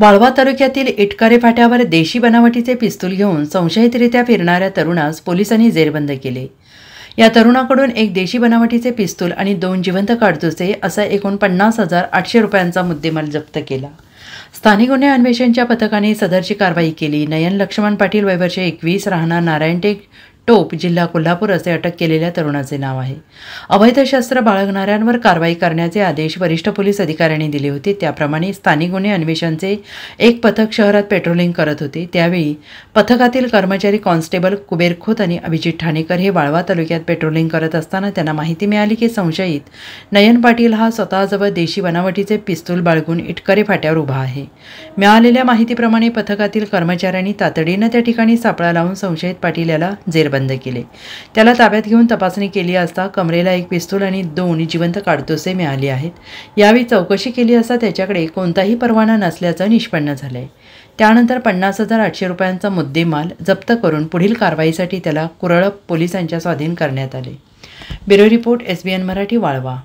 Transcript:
वाळवा तालुक्यातील इटकारे फाट्यावर देशी बनावटीचे पिस्तूल घेऊन संशयितरित्या फिरणाऱ्या तरुणास पोलिसांनी जेरबंद केले या तरुणाकडून एक देशी बनावटीचे पिस्तूल आणि दोन जिवंत काडतुसे असा एकूण पन्नास हजार आठशे रुपयांचा मुद्देमाल जप्त केला स्थानिक गुन्हे अन्वेषणच्या पथकाने सदरची कारवाई केली नयन लक्ष्मण पाटील वयवर्षे एकवीस राहणार नारायणटेक टोप जिल्हा कोल्हापूर असे अटक केलेल्या तरुणाचे नाव आहे अवैध शस्त्र बाळगणाऱ्यांवर कारवाई करण्याचे आदेश वरिष्ठ पोलीस अधिकाऱ्यांनी दिले होते त्याप्रमाणे स्थानिक गुन्हे अन्वेषणचे एक पथक शहरात पेट्रोलिंग करत होते त्यावेळी पथकातील कर्मचारी कॉन्स्टेबल कुबेरखोत आणि अभिजित ठाणेकर हे वाळवा तालुक्यात पेट्रोलिंग करत असताना त्यांना माहिती मिळाली की संशयित नयन पाटील हा स्वतःजवळ देशी बनावटीचे पिस्तूल बाळगून इटकरे फाट्यावर उभा आहे मिळालेल्या माहितीप्रमाणे पथकातील कर्मचाऱ्यांनी तातडीनं त्या ठिकाणी सापळा लावून संशयित पाटील याला जेरबंद बंद केले त्याला ताब्यात घेऊन तपासणी केली असता कमरेला एक पिस्तूल आणि दोन जिवंत काडतुसे मिळाले आहेत यावेळी चौकशी केली असता त्याच्याकडे कोणताही परवाना नसल्याचं निष्पन्न झालंय त्यानंतर पन्नास हजार आठशे रुपयांचा मुद्देमाल जप्त करून पुढील कारवाईसाठी त्याला कुरळप पोलिसांच्या स्वाधीन करण्यात आले bureau report S B N Marathi Walwa